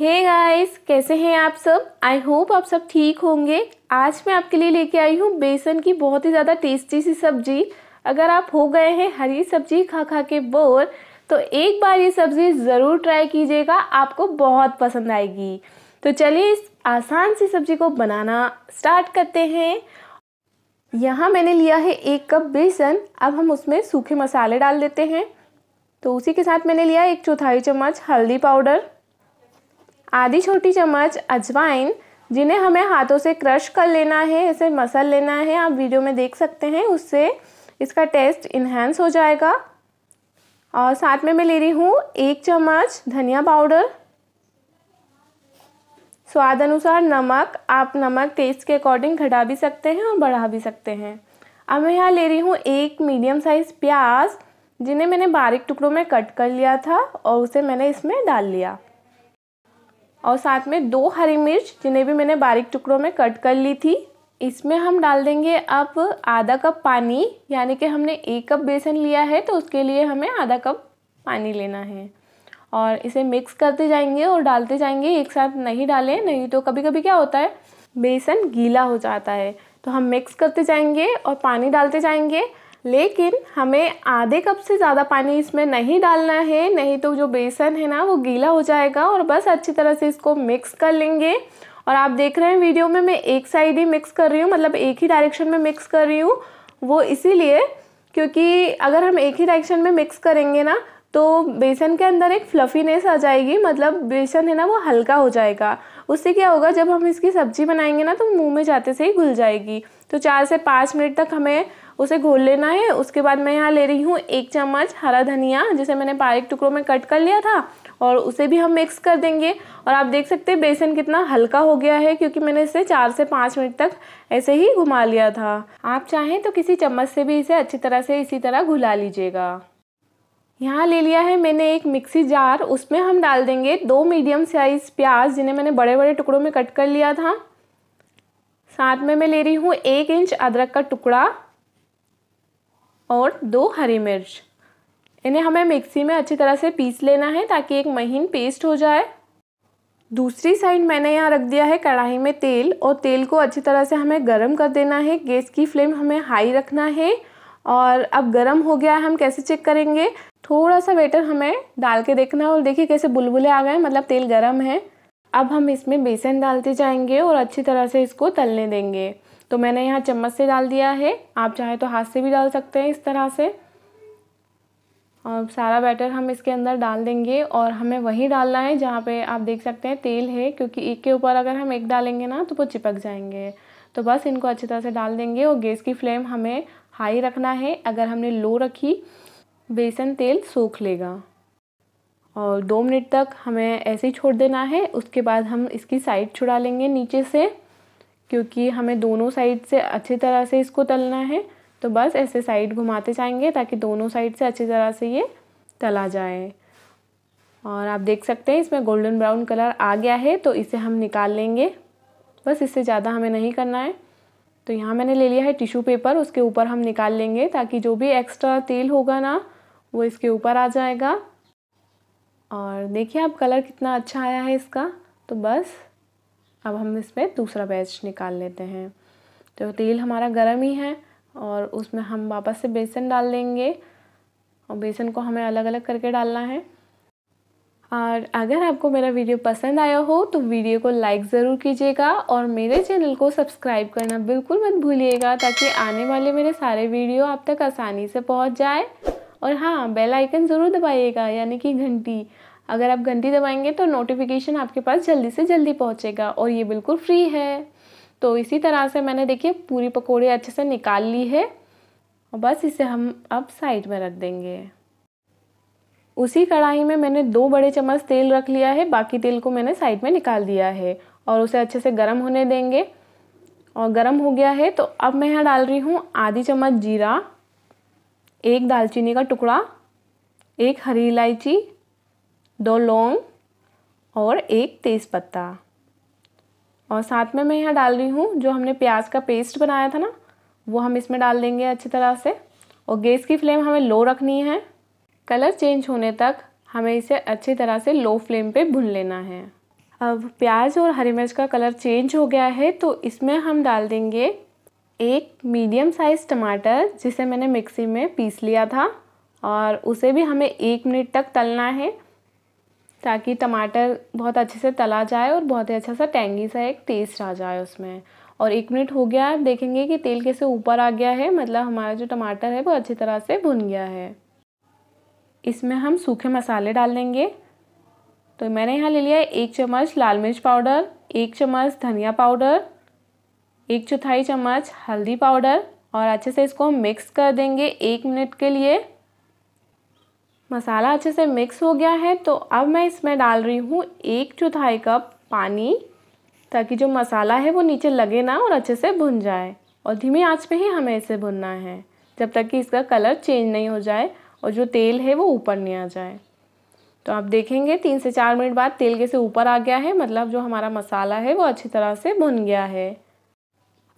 हे hey guys कैसे हैं आप सब आई होप आप सब ठीक होंगे आज मैं आपके लिए लेके आई हूँ बेसन की बहुत ही ज़्यादा टेस्टी सी सब्जी अगर आप हो गए हैं हरी सब्जी खा खा के बोर तो एक बार ये सब्ज़ी ज़रूर ट्राई कीजिएगा आपको बहुत पसंद आएगी तो चलिए इस आसान सी सब्ज़ी को बनाना स्टार्ट करते हैं यहाँ मैंने लिया है एक कप बेसन अब हम उसमें सूखे मसाले डाल देते हैं तो उसी के साथ मैंने लिया एक चौथाई चम्मच हल्दी पाउडर आधी छोटी चम्मच अजवाइन जिन्हें हमें हाथों से क्रश कर लेना है इसे मसल लेना है आप वीडियो में देख सकते हैं उससे इसका टेस्ट इन्हेंस हो जाएगा और साथ में मैं ले रही हूँ एक चम्मच धनिया पाउडर स्वाद अनुसार नमक आप नमक टेस्ट के अकॉर्डिंग घटा भी सकते हैं और बढ़ा भी सकते हैं अब मैं यहाँ ले रही हूँ एक मीडियम साइज़ प्याज जिन्हें मैंने बारीक टुकड़ों में कट कर लिया था और उसे मैंने इसमें डाल लिया और साथ में दो हरी मिर्च जिन्हें भी मैंने बारीक टुकड़ों में कट कर ली थी इसमें हम डाल देंगे अब आधा कप पानी यानी कि हमने एक कप बेसन लिया है तो उसके लिए हमें आधा कप पानी लेना है और इसे मिक्स करते जाएंगे और डालते जाएंगे एक साथ नहीं डालें नहीं तो कभी कभी क्या होता है बेसन गीला हो जाता है तो हम मिक्स करते जाएंगे और पानी डालते जाएंगे लेकिन हमें आधे कप से ज़्यादा पानी इसमें नहीं डालना है नहीं तो जो बेसन है ना वो गीला हो जाएगा और बस अच्छी तरह से इसको मिक्स कर लेंगे और आप देख रहे हैं वीडियो में मैं एक साइड ही मिक्स कर रही हूँ मतलब एक ही डायरेक्शन में मिक्स कर रही हूँ वो इसीलिए क्योंकि अगर हम एक ही डायरेक्शन में मिक्स करेंगे ना तो बेसन के अंदर एक फ्लफ़ीनेस आ जाएगी मतलब बेसन है ना वो हल्का हो जाएगा उससे क्या होगा जब हम इसकी सब्ज़ी बनाएंगे ना तो मुंह में जाते से ही घुल जाएगी तो चार से पाँच मिनट तक हमें उसे घोल लेना है उसके बाद मैं यहाँ ले रही हूँ एक चम्मच हरा धनिया जिसे मैंने बारीक टुकड़ों में कट कर लिया था और उसे भी हम मिक्स कर देंगे और आप देख सकते हैं बेसन कितना हल्का हो गया है क्योंकि मैंने इसे चार से पाँच मिनट तक ऐसे ही घुमा लिया था आप चाहें तो किसी चम्मच से भी इसे अच्छी तरह से इसी तरह घुला लीजिएगा यहाँ ले लिया है मैंने एक मिक्सी जार उसमें हम डाल देंगे दो मीडियम साइज़ प्याज जिन्हें मैंने बड़े बड़े टुकड़ों में कट कर लिया था साथ में मैं ले रही हूँ एक इंच अदरक का टुकड़ा और दो हरी मिर्च इन्हें हमें मिक्सी में अच्छी तरह से पीस लेना है ताकि एक महीन पेस्ट हो जाए दूसरी साइड मैंने यहाँ रख दिया है कढ़ाई में तेल और तेल को अच्छी तरह से हमें गर्म कर देना है गैस की फ्लेम हमें हाई रखना है और अब गर्म हो गया है हम कैसे चेक करेंगे थोड़ा सा वेटर हमें डाल के देखना है और देखिए कैसे बुलबुले आ गए मतलब तेल गर्म है अब हम इसमें बेसन डालते जाएंगे और अच्छी तरह से इसको तलने देंगे तो मैंने यहाँ चम्मच से डाल दिया है आप चाहे तो हाथ से भी डाल सकते हैं इस तरह से और सारा बैटर हम इसके अंदर डाल देंगे और हमें वही डालना है जहाँ पे आप देख सकते हैं तेल है क्योंकि एक के ऊपर अगर हम एक डालेंगे ना तो वो चिपक जाएंगे तो बस इनको अच्छी तरह से डाल देंगे और गैस की फ्लेम हमें हाई रखना है अगर हमने लो रखी बेसन तेल सूख लेगा और दो मिनट तक हमें ऐसे ही छोड़ देना है उसके बाद हम इसकी साइड छुड़ा लेंगे नीचे से क्योंकि हमें दोनों साइड से अच्छी तरह से इसको तलना है तो बस ऐसे साइड घुमाते जाएंगे ताकि दोनों साइड से अच्छी तरह से ये तला जाए और आप देख सकते हैं इसमें गोल्डन ब्राउन कलर आ गया है तो इसे हम निकाल लेंगे बस इससे ज़्यादा हमें नहीं करना है तो यहाँ मैंने ले लिया है टिश्यू पेपर उसके ऊपर हम निकाल लेंगे ताकि जो भी एक्स्ट्रा तेल होगा ना वो इसके ऊपर आ जाएगा और देखिए आप कलर कितना अच्छा आया है इसका तो बस अब हम इसमें दूसरा बैच निकाल लेते हैं तो तेल हमारा गर्म ही है और उसमें हम वापस से बेसन डाल देंगे और बेसन को हमें अलग अलग करके डालना है और अगर आपको मेरा वीडियो पसंद आया हो तो वीडियो को लाइक ज़रूर कीजिएगा और मेरे चैनल को सब्सक्राइब करना बिल्कुल मत भूलिएगा ताकि आने वाले मेरे सारे वीडियो आप तक आसानी से पहुंच जाए और हाँ बेल आइकन ज़रूर दबाइएगा यानी कि घंटी अगर आप घंटी दबाएंगे तो नोटिफिकेशन आपके पास जल्दी से जल्दी पहुँचेगा और ये बिल्कुल फ्री है तो इसी तरह से मैंने देखिए पूरी पकौड़ी अच्छे से निकाल ली है और बस इसे हम अब साइड में रख देंगे उसी कढ़ाई में मैंने दो बड़े चम्मच तेल रख लिया है बाकी तेल को मैंने साइड में निकाल दिया है और उसे अच्छे से गर्म होने देंगे और गर्म हो गया है तो अब मैं यहाँ डाल रही हूँ आधी चम्मच जीरा एक दालचीनी का टुकड़ा एक हरी इलायची दो लौंग और एक तेज़पत्ता और साथ में मैं यहाँ डाल रही हूँ जो हमने प्याज का पेस्ट बनाया था ना वो हम इसमें डाल देंगे अच्छी तरह से और गैस की फ्लेम हमें लो रखनी है कलर चेंज होने तक हमें इसे अच्छी तरह से लो फ्लेम पे भून लेना है अब प्याज और हरी मिर्च का कलर चेंज हो गया है तो इसमें हम डाल देंगे एक मीडियम साइज़ टमाटर जिसे मैंने मिक्सी में पीस लिया था और उसे भी हमें एक मिनट तक तलना है ताकि टमाटर बहुत अच्छे से तला जाए और बहुत ही अच्छा सा टेंगी सा एक टेस्ट आ जाए उसमें और एक मिनट हो गया आप देखेंगे कि तेल कैसे ऊपर आ गया है मतलब हमारा जो टमाटर है वो अच्छी तरह से भुन गया है इसमें हम सूखे मसाले डाल देंगे तो मैंने यहाँ ले लिया है एक चम्मच लाल मिर्च पाउडर एक चम्मच धनिया पाउडर एक चौथाई चम्मच हल्दी पाउडर और अच्छे से इसको मिक्स कर देंगे एक मिनट के लिए मसाला अच्छे से मिक्स हो गया है तो अब मैं इसमें डाल रही हूँ एक चौथाई कप पानी ताकि जो मसाला है वो नीचे लगे ना और अच्छे से भुन जाए और धीमी आंच पे ही हमें इसे भुनना है जब तक कि इसका कलर चेंज नहीं हो जाए और जो तेल है वो ऊपर नहीं आ जाए तो आप देखेंगे तीन से चार मिनट बाद तेल के से ऊपर आ गया है मतलब जो हमारा मसाला है वो अच्छी तरह से भुन गया है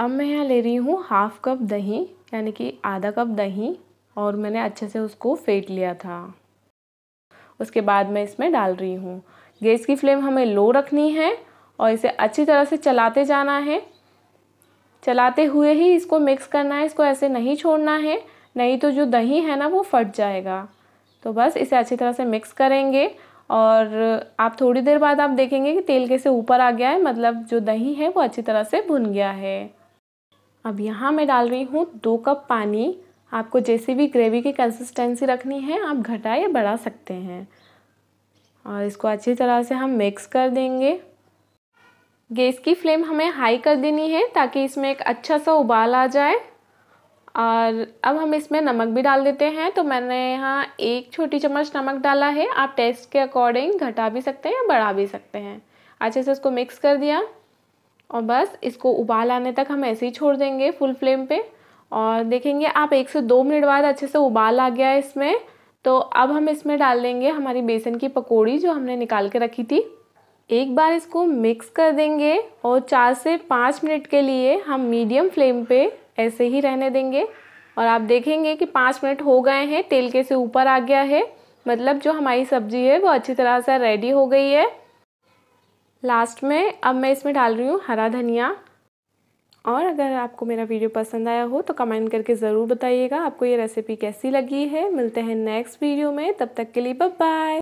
अब मैं यहाँ ले रही हूँ हाफ़ कप दही यानी कि आधा कप दही और मैंने अच्छे से उसको फेंट लिया था उसके बाद मैं इसमें डाल रही हूँ गैस की फ्लेम हमें लो रखनी है और इसे अच्छी तरह से चलाते जाना है चलाते हुए ही इसको मिक्स करना है इसको ऐसे नहीं छोड़ना है नहीं तो जो दही है ना वो फट जाएगा तो बस इसे अच्छी तरह से मिक्स करेंगे और आप थोड़ी देर बाद आप देखेंगे कि तेल कैसे ऊपर आ गया है मतलब जो दही है वो अच्छी तरह से भुन गया है अब यहाँ मैं डाल रही हूँ दो कप पानी आपको जैसी भी ग्रेवी की कंसिस्टेंसी रखनी है आप घटा या बढ़ा सकते हैं और इसको अच्छी तरह से हम मिक्स कर देंगे गैस की फ्लेम हमें हाई कर देनी है ताकि इसमें एक अच्छा सा उबाल आ जाए और अब हम इसमें नमक भी डाल देते हैं तो मैंने यहाँ एक छोटी चम्मच नमक डाला है आप टेस्ट के अकॉर्डिंग घटा भी सकते हैं या बढ़ा भी सकते हैं अच्छे से इसको मिक्स कर दिया और बस इसको उबाल आने तक हम ऐसे ही छोड़ देंगे फुल फ्लेम पे और देखेंगे आप एक से दो मिनट बाद अच्छे से उबाल आ गया है इसमें तो अब हम इसमें डाल देंगे हमारी बेसन की पकौड़ी जो हमने निकाल के रखी थी एक बार इसको मिक्स कर देंगे और चार से पाँच मिनट के लिए हम मीडियम फ्लेम पे ऐसे ही रहने देंगे और आप देखेंगे कि पाँच मिनट हो गए हैं तेल के से ऊपर आ गया है मतलब जो हमारी सब्ज़ी है वो अच्छी तरह से रेडी हो गई है लास्ट में अब मैं इसमें डाल रही हूँ हरा धनिया और अगर आपको मेरा वीडियो पसंद आया हो तो कमेंट करके ज़रूर बताइएगा आपको ये रेसिपी कैसी लगी है मिलते हैं नेक्स्ट वीडियो में तब तक के लिए बाय